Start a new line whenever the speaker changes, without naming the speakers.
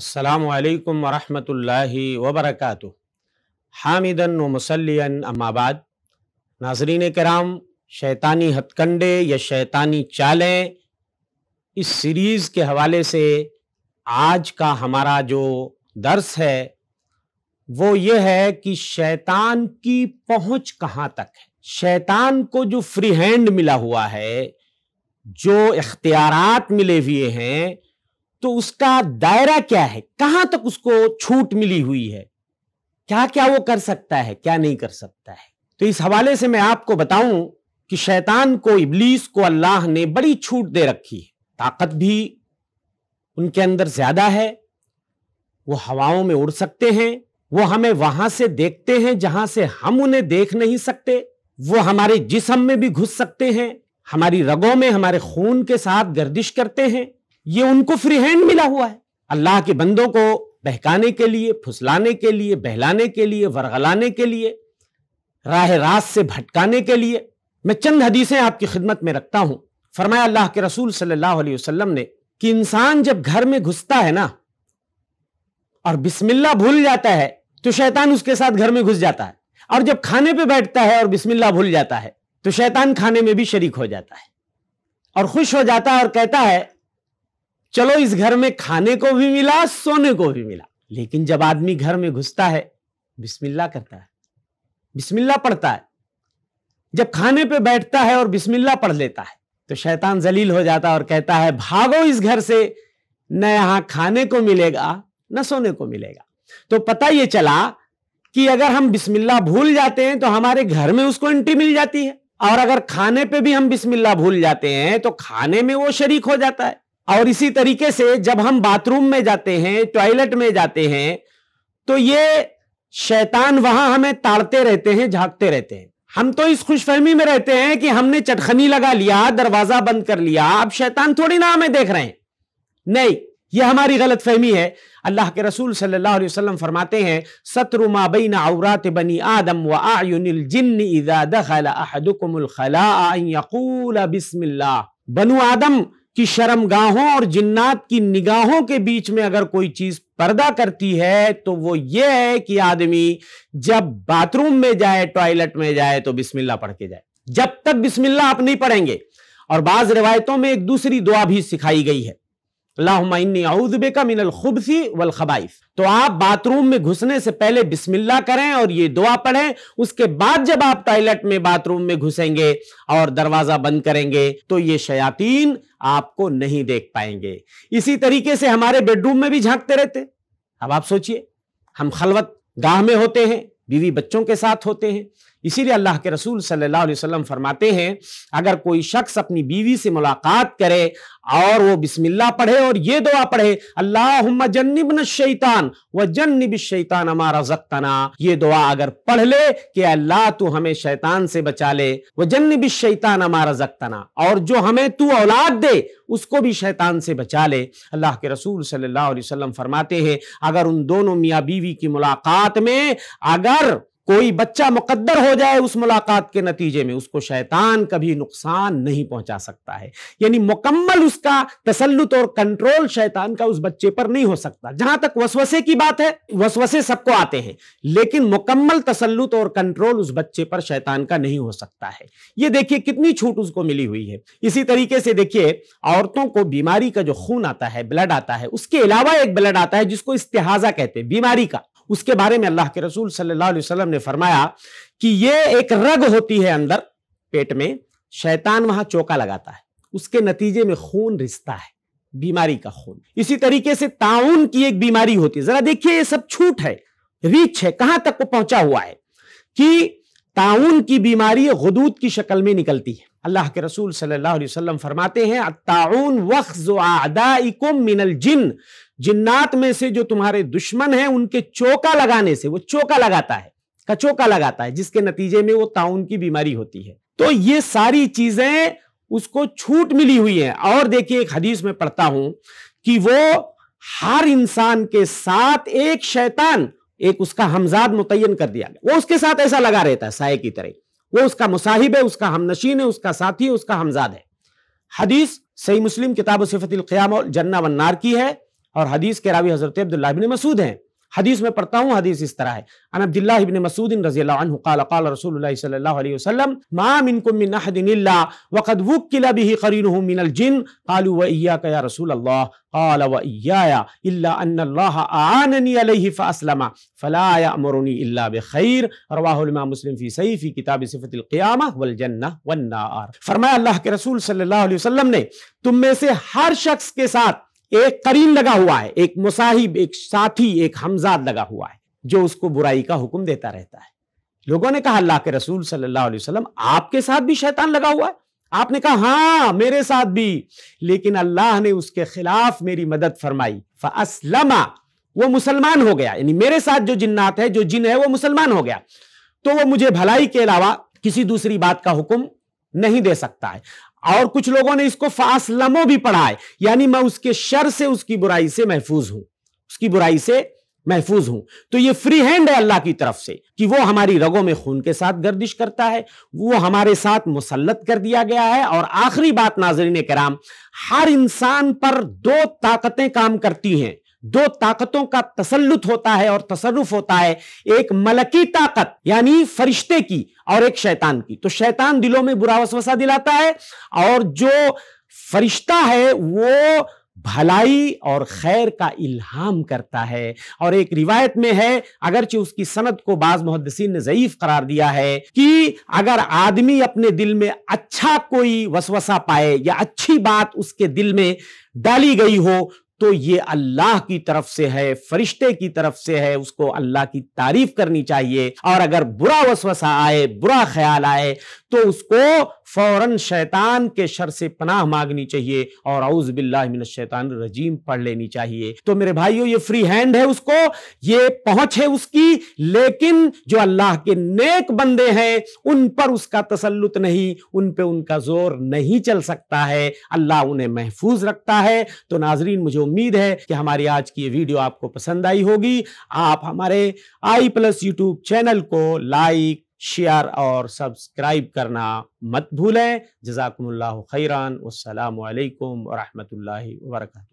अल्लाम वरहि वबरक हामिदन व मुसलिन अम्माबाद नाजरीन कराम शैतानी हथकंडे या शैतानी चालें इस सीरीज़ के हवाले से आज का हमारा जो दर्स है वो ये है कि शैतान की पहुंच कहाँ तक है शैतान को जो फ्री हैंड मिला हुआ है जो इख्तियारात मिले हुए हैं तो उसका दायरा क्या है कहां तक उसको छूट मिली हुई है क्या क्या वो कर सकता है क्या नहीं कर सकता है तो इस हवाले से मैं आपको बताऊं कि शैतान को इबलीस को अल्लाह ने बड़ी छूट दे रखी है ताकत भी उनके अंदर ज्यादा है वो हवाओं में उड़ सकते हैं वो हमें वहां से देखते हैं जहां से हम उन्हें देख नहीं सकते वो हमारे जिसम में भी घुस सकते हैं हमारी रगों में हमारे खून के साथ गर्दिश करते हैं ये उनको फ्री हैंड मिला हुआ है अल्लाह के बंदों को बहकाने के लिए फुसलाने के लिए बहलाने के लिए वरगलाने के लिए राह रास से भटकाने के लिए मैं चंद हदीसें आपकी खिदमत में रखता हूं फरमाया अल्लाह के रसूल सल्लल्लाहु अलैहि वसल्लम ने कि इंसान जब घर में घुसता है ना और बिस्मिल्ला भूल जाता है तो शैतान उसके साथ घर में घुस जाता है और जब खाने पर बैठता है और बिस्मिल्ला भूल जाता है तो शैतान खाने में भी शरीक हो जाता है और खुश हो जाता है और कहता है चलो इस घर में खाने को भी मिला सोने को भी मिला लेकिन जब आदमी घर में घुसता है बिस्मिल्ला करता है बिस्मिल्ला पढ़ता है जब खाने पे बैठता है और बिस्मिल्ला पढ़ लेता है तो शैतान जलील हो जाता है और कहता है भागो इस घर से न यहां खाने को मिलेगा न सोने को मिलेगा तो पता ये चला कि अगर हम बिस्मिल्ला भूल जाते हैं तो हमारे घर में उसको एंट्री मिल जाती है और अगर खाने पे भी हम बिस्मिल्ला भूल जाते हैं तो खाने में वो शरीक हो जाता है और इसी तरीके से जब हम बाथरूम में जाते हैं टॉयलेट में जाते हैं तो ये शैतान वहां हमें ताड़ते रहते हैं झांकते रहते हैं हम तो इस खुशफहमी में रहते हैं कि हमने चटखनी लगा लिया दरवाजा बंद कर लिया अब शैतान थोड़ी ना हमें देख रहे हैं नहीं यह हमारी गलत फहमी है अल्लाह के रसूल सल्लल्लाहु अलैहि वसल्लम फरमाते हैं सतरुमा बिन औरत बनी आदम व आयुनिल जिन्न इजा दखल अहदुकुमुल खला यकूल बिस्मिल्लाह बनु आदम कि शर्मगाहों और जिन्नात की निगाहों के बीच में अगर कोई चीज पर्दा करती है तो वो ये है कि आदमी जब बाथरूम में जाए टॉयलेट में जाए तो बिस्मिल्लाह पढ़ के जाए जब तक बिस्मिल्लाह आप नहीं पढ़ेंगे और बाज रिवायतों में एक दूसरी दुआ भी सिखाई गई है तो आप बाथरूम में घुसने से पहले बिस्मिल्लाह करें और ये दुआ पढ़ें उसके बाद जब आप टॉयलेट में बाथरूम में घुसेंगे और दरवाजा बंद करेंगे तो ये शयातीन आपको नहीं देख पाएंगे इसी तरीके से हमारे बेडरूम में भी झांकते रहते अब आप सोचिए हम खलवत गाह में होते हैं बीवी बच्चों के साथ होते हैं इसीलिए अल्लाह के रसूल सल्लल्लाहु अलैहि वसल्लम फरमाते हैं अगर कोई शख्स अपनी बीवी से मुलाकात करे और वो बिस्मिल्लाह पढ़े और ये दुआ पढ़े अल्लाह जन्निब न शैतान व जन्निब शैतान हमारा जक्तना ये दुआ अगर पढ़ ले कि अल्लाह तू हमें शैतान से बचा ले वह जन्निब शैतान हमारा जक्तना और जो हमें तू औलाद दे उसको भी शैतान से बचा ले अल्लाह के रसूल सल्लल्लाहु अलैहि वसल्लम फरमाते हैं अगर उन दोनों मियाँ बीवी की मुलाकात में अगर कोई बच्चा मुकद्दर हो जाए उस मुलाकात के नतीजे में उसको शैतान कभी नुकसान नहीं पहुंचा सकता है यानी मुकम्मल उसका तसल्लुत और कंट्रोल शैतान का उस बच्चे पर नहीं हो सकता जहां तक वसवसे की बात है वसवसे सबको आते हैं लेकिन मुकम्मल तसल्लुत और कंट्रोल उस बच्चे पर शैतान का नहीं हो सकता है ये देखिए कितनी छूट उसको मिली हुई है इसी तरीके से देखिए औरतों को बीमारी का जो खून आता है ब्लड आता है उसके अलावा एक ब्लड आता है जिसको इस्तेहाजा कहते हैं बीमारी का उसके बारे में अल्लाह के रसूल सल्लल्लाहु अलैहि वसल्लम ने फरमाया कि ये एक रग होती है अंदर पेट में शैतान वहां चौका लगाता है उसके नतीजे में खून रिसता है बीमारी का खून इसी तरीके से ताउन की एक बीमारी होती है जरा देखिए ये सब छूट है रीच है कहां तक वो पहुंचा हुआ है कि ताउन की बीमारी गदूद की शक्ल में निकलती है अल्लाह के रसूल सल्लल्लाहु अलैहि वसल्लम फरमाते हैं अत्ताउन वक्म मिनल जिन जिन्नात में से जो तुम्हारे दुश्मन हैं उनके चौका लगाने से वो चौका लगाता है कचोका लगाता है जिसके नतीजे में वो ताउन की बीमारी होती है तो ये सारी चीजें उसको छूट मिली हुई है और देखिए एक हदीस में पढ़ता हूं कि वो हर इंसान के साथ एक शैतान एक उसका हमजाद मुतयन कर दिया गया वो उसके साथ ऐसा लगा रहता है साय की तरह वो उसका मुसाहिब है उसका हम नशीन है उसका साथी है उसका हमजाद है हदीस सही मुस्लिम किताब सिफतिल क्याम और जन्ना वन्नार की है और हदीस के रावी हज़रत अब्दुल्लाबिन मसूद हैं हदीस में पढ़ता हूँ हदीस इस तरह है अन फरमाया के रसूल ने तुम में से हर शख्स के साथ एक करीन लगा हुआ है एक मुसाहिब एक साथी एक हमजाद लगा हुआ है जो उसको बुराई का हुक्म देता रहता है लोगों ने कहा अल्लाह के रसूल सल्लल्लाहु अलैहि वसल्लम आपके साथ भी शैतान लगा हुआ है आपने कहा हाँ मेरे साथ भी लेकिन अल्लाह ने उसके खिलाफ मेरी मदद फरमाई असलमा वो मुसलमान हो गया यानी मेरे साथ जो जिन्नात है जो जिन है वो मुसलमान हो गया तो वो मुझे भलाई के अलावा किसी दूसरी बात का हुक्म नहीं दे सकता है और कुछ लोगों ने इसको फास लमो भी पढ़ा है यानी मैं उसके शर से उसकी बुराई से महफूज हूं उसकी बुराई से महफूज हूं तो ये फ्री हैंड है अल्लाह की तरफ से कि वो हमारी रगों में खून के साथ गर्दिश करता है वो हमारे साथ मुसलत कर दिया गया है और आखिरी बात नाजरीन कराम हर इंसान पर दो ताकतें काम करती हैं दो ताकतों का तसल्लुत होता है और तसरुफ होता है एक मलकी ताकत यानी फरिश्ते की और एक शैतान की तो शैतान दिलों में बुरा वसवसा दिलाता है और जो फरिश्ता है वो भलाई और खैर का इल्हाम करता है और एक रिवायत में है अगरचे उसकी सनत को बाज मुहदसिन ने ज़यीफ़ करार दिया है कि अगर आदमी अपने दिल में अच्छा कोई वसवसा पाए या अच्छी बात उसके दिल में डाली गई हो तो ये अल्लाह की तरफ से है फरिश्ते की तरफ से है उसको अल्लाह की तारीफ करनी चाहिए और अगर बुरा वसवसा आए बुरा ख्याल आए तो उसको फौरन शैतान के शर से पनाह मांगनी चाहिए और औज बिल्ला शैतान रजीम पढ़ लेनी चाहिए तो मेरे भाइयों ये फ्री हैंड है उसको ये पहुंच है उसकी लेकिन जो अल्लाह के नेक बंदे हैं उन पर उसका तसल्लुत नहीं उन पे उनका जोर नहीं चल सकता है अल्लाह उन्हें महफूज रखता है तो नाजरीन मुझे उम्मीद है कि हमारी आज की ये वीडियो आपको पसंद आई होगी आप हमारे आई प्लस यूट्यूब चैनल को लाइक शेयर और सब्सक्राइब करना मत भूलें जजाकम्ला खैरान वालकम वरहमल वर्का